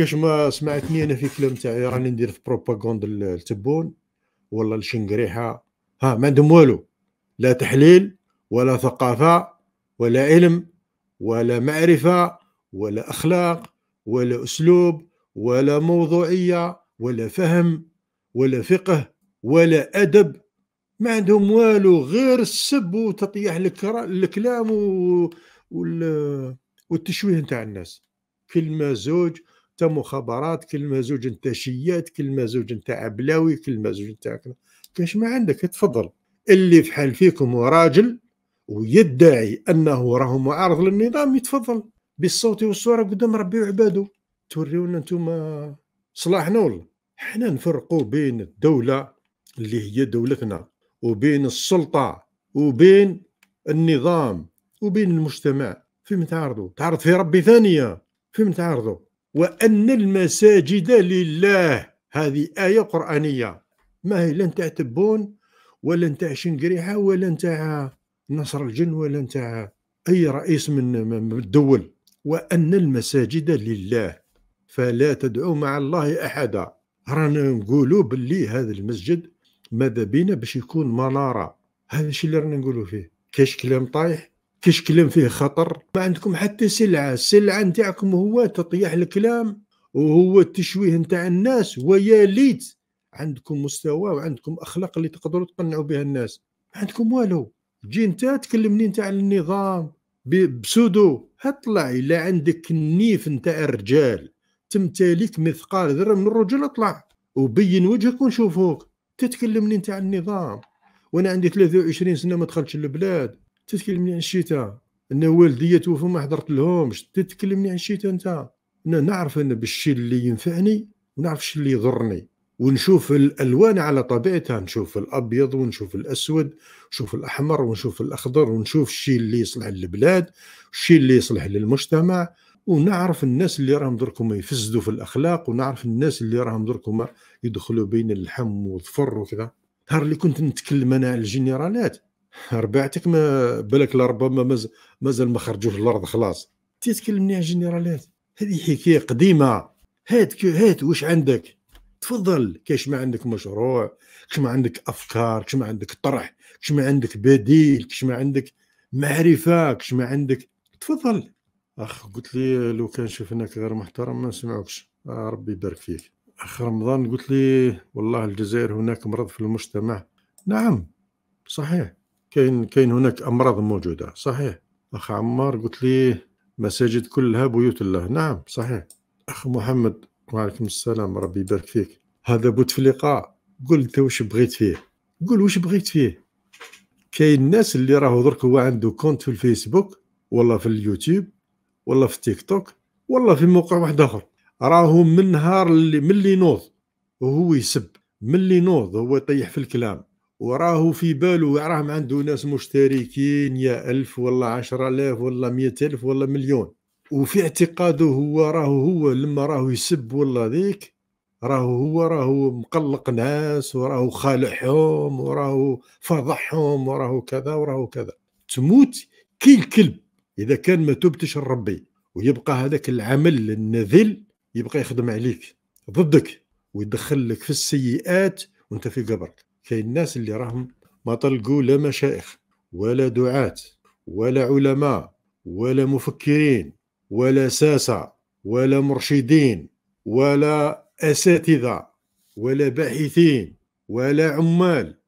كاش ما سمعتني انا في كلام تاعي راني ندير في بروباغوند التبون ولا الشنقريحه ها ما عندهم والو لا تحليل ولا ثقافه ولا علم ولا معرفه ولا اخلاق ولا اسلوب ولا موضوعيه ولا فهم ولا فقه ولا ادب ما عندهم والو غير السب وتطيح الكلام وال... والتشويه نتاع الناس كلمه زوج حتى مخابرات كلمه زوج انت شيات كلمه زوج عبلاوي بلاوي كلمه زوج انت كاش ما عندك تفضل اللي في حال فيكم راجل ويدعي انه راه معارض للنظام يتفضل بالصوت والصوره قدام ربي وعباده توريونا انتم صلاحنا ولا حنا نفرقوا بين الدوله اللي هي دولتنا وبين السلطه وبين النظام وبين المجتمع في تعرضوا تعرض في ربي ثانيه في تعرضوا وأن المساجد لله هذه آية قرآنية ما هي لا نتاع تبون ولا نتاع شنقريحة ولا نتاع نصر الجن ولا نتاع أي رئيس من الدول وأن المساجد لله فلا تدعو مع الله أحدا رانا نقولوا باللي هذا المسجد ماذا بينا باش يكون منارة هذا الشيء اللي رانا نقولوا فيه كاش كلام طايح كلام فيه خطر ما عندكم حتى سلعه السلعه نتاعكم هو تطيح الكلام وهو التشويه نتاع الناس ويا ليت عندكم مستوى وعندكم اخلاق اللي تقدروا تقنعوا بها الناس ما عندكم والو جي انت تكلمني انت النظام بسودو اطلع إلى عندك النيف نتاع الرجال تمتلك مثقال ذره من الرجل اطلع وبين وجهك ونشوفوك تتكلمني انت النظام وانا عندي 23 سنه ما دخلتش البلاد تتكلمني عن الشتاء انا والدي توفوا ما حضرت لهمش تتكلمني عن الشتاء انت انا نعرف انا بالشيء اللي ينفعني ونعرف الشيء اللي يضرني ونشوف الالوان على طبيعتها نشوف الابيض ونشوف الاسود ونشوف الاحمر ونشوف الاخضر ونشوف الشيء اللي يصلح للبلاد الشيء اللي يصلح للمجتمع ونعرف الناس اللي راهم دركم يفسدوا في الاخلاق ونعرف الناس اللي راهم دركم يدخلوا بين اللحم والظفر وكذا نهار اللي كنت نتكلم انا على الجنرالات ربيعتك ما بالك لربما مازال ما خرجوش الارض خلاص تتكلمني على جنرالات هذه حكايه قديمه هات هات واش عندك تفضل كاش ما عندك مشروع كاش ما عندك افكار كاش ما عندك طرح كاش ما عندك بديل كاش ما عندك معرفه كاش ما عندك تفضل اخ قلت لي لو كان شفناك غير محترم ما نسمعوكش آه، ربي يبارك فيك اخ رمضان قلت لي والله الجزائر هناك مرض في المجتمع نعم صحيح كاين كاين هناك امراض موجوده صحيح اخ عمار قلت لي مساجد كلها بيوت الله نعم صحيح اخ محمد وعليكم السلام ربي يبارك فيك هذا بوتفليقه قل انت واش بغيت فيه قل واش بغيت فيه كاين الناس اللي راهو درك هو عنده كونت في الفيسبوك ولا في اليوتيوب ولا في التيك توك ولا في موقع واحد اخر راهو من نهار اللي من اللي نوض وهو يسب من اللي نوض هو يطيح في الكلام وراه في بالو راه عنده ناس مشتركين يا ألف ولا عشرة آلاف ولا مية ألف ولا مليون وفي اعتقاده هو راه هو لما راه يسب ولا ذيك راه هو راه مقلق ناس وراه خالحهم وراه فضحهم وراه كذا وراه كذا تموت كي الكلب اذا كان ما تبتش لربي ويبقى هذاك العمل النذل يبقى يخدم عليك ضدك ويدخلك في السيئات وانت في قبرك كاين الناس اللي راهم ما طلقوا لا مشايخ ولا دعاة ولا علماء ولا مفكرين ولا ساسة ولا مرشدين ولا أساتذة ولا باحثين ولا عمال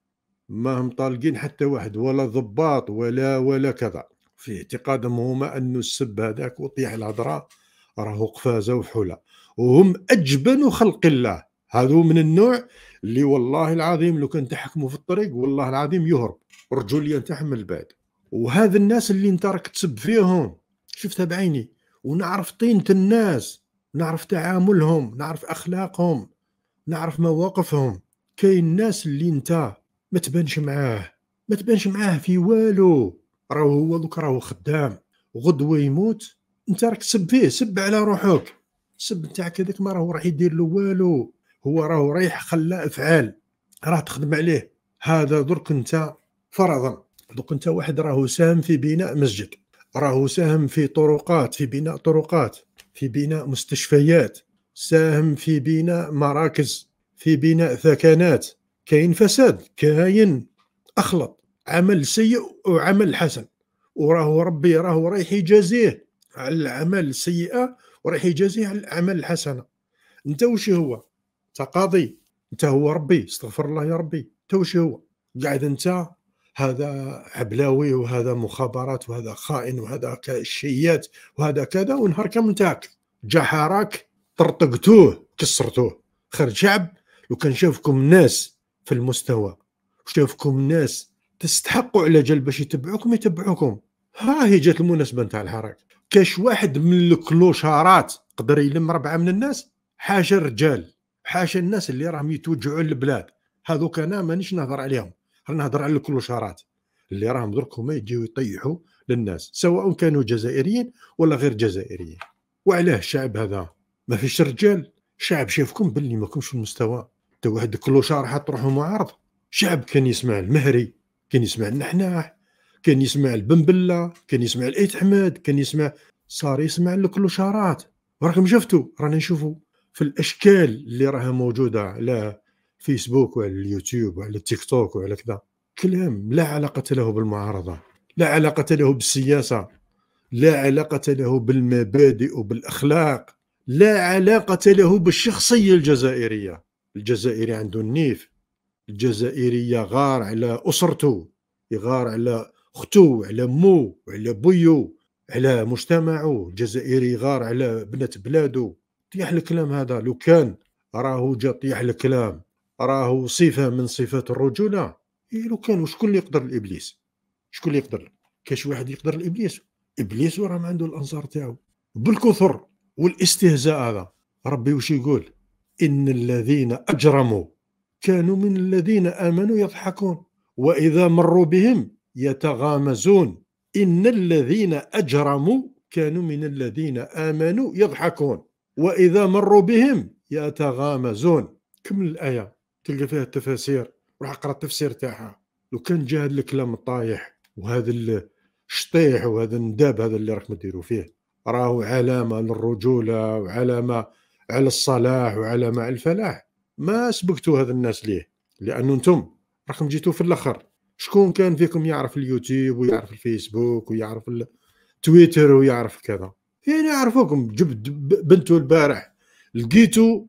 ما هم طالقين حتى واحد ولا ضباط ولا ولا كذا في اعتقادهم هما أنه السب هذاك وطيح الهضرة راهو قفازة وحولة وهم أجبن خلق الله هذو من النوع اللي والله العظيم لو كان تحكموا في الطريق والله العظيم يهرب الرجوليه من البعد وهذا الناس اللي انت راك تسب فيهم شفتها بعيني ونعرف طينه الناس نعرف تعاملهم نعرف اخلاقهم نعرف مواقفهم كاين الناس اللي انت ما تبانش معاه ما تبانش معاه في والو راهو هو دوك راهو خدام غدوه يموت انت راك تسب فيه سب على روحك سب نتاعك هذاك ما راهو راح يدير له والو هو راهو رايح خلى افعال راه تخدم عليه هذا درك انت فرضا درك انت واحد راهو ساهم في بناء مسجد راهو ساهم في طرقات في بناء طرقات في بناء مستشفيات ساهم في بناء مراكز في بناء ثكنات كاين فساد كاين اخلط عمل سيء وعمل حسن وراهو ربي راهو رايح يجازيه على الاعمال السيئه ورايح يجازيه على الاعمال الحسنه انت وش هو انت قاضي انت هو ربي استغفر الله يا ربي انت واش هو قاعد انت هذا عبلاوي وهذا مخابرات وهذا خائن وهذا شيات وهذا كذا ونهار كامل انتهاك جا حراك طرطقتوه كسرتوه خير شعب لو كان شافكم ناس في المستوى وشافكم ناس تستحقوا على جل باش يتبعوكم يتبعوكم ها هي جات المناسبه نتاع الحراك كاش واحد من الكلوشارات قدر يلم ربعه من الناس حاجه رجال حاشا الناس اللي راهم يتوجعوا للبلاد هذوك انا مانيش نهضر عليهم رانا نهضر على الكلوشارات اللي راهم درك هما يجيو يطيحوا للناس سواء كانوا جزائريين ولا غير جزائريين وعلاه الشعب هذا ما فيش رجال شعب شافكم باللي ما كنتش في المستوى انت واحد كلوشار حاط روحه معارض شعب كان يسمع المهري كان يسمع النحناح كان يسمع البنبله كان يسمع الايت حماد كان يسمع صار يسمع الكلوشارات وراكم شفتوا رانا نشوفوا في الاشكال اللي راها موجوده على فيسبوك وعلى اليوتيوب وعلى التيك توك وعلى كذا كلام لا علاقه له بالمعارضه لا علاقه له بالسياسه لا علاقه له بالمبادئ وبالاخلاق لا علاقه له بالشخصيه الجزائريه الجزائري عنده النيف الجزائري يغار على اسرته يغار على اختو على مو على بيو على مجتمعه الجزائري يغار على بنت بلاده طيح الكلام هذا لو كان راهو جا طيح الكلام راهو صفه من صفات الرجوله إيه لو كان وشكون اللي يقدر لابليس شكون اللي يقدر كاش واحد يقدر لابليس ابليس وراه ما عنده الانصار تاعو بالكثر والاستهزاء هذا ربي وش يقول ان الذين اجرموا كانوا من الذين امنوا يضحكون واذا مروا بهم يتغامزون ان الذين اجرموا كانوا من الذين امنوا يضحكون واذا مروا بهم يتغامزون كمل الايه تلقى فيها التفاسير روح اقرا التفسير تاعها لو كان جا هذا الكلام الطايح وهذا الشطيح وهذا النداب هذا اللي راكم ديروا فيه راهو علامه للرجوله وعلامه على الصلاح وعلامه على الفلاح ما سبقتوا هذا الناس ليه لانه انتم راكم جيتوا في الاخر شكون كان فيكم يعرف اليوتيوب ويعرف الفيسبوك ويعرف التويتر ويعرف كذا يعني يعرفوكم جبت بنته البارح لقيتو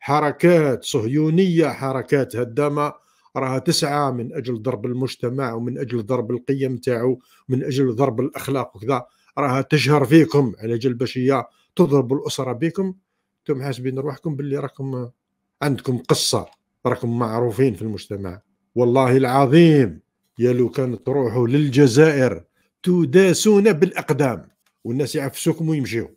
حركات صهيونية حركات هدامة راها تسعى من أجل ضرب المجتمع ومن أجل ضرب القيم تاعو من أجل ضرب الأخلاق وكذا راها تجهر فيكم على جل باش تضرب الأسرة بكم انتم حاسبين روحكم باللي راكم عندكم قصة راكم معروفين في المجتمع والله العظيم يا لو كان تروحوا للجزائر تداسون بالأقدام والناس يعفسوكم ويمشيو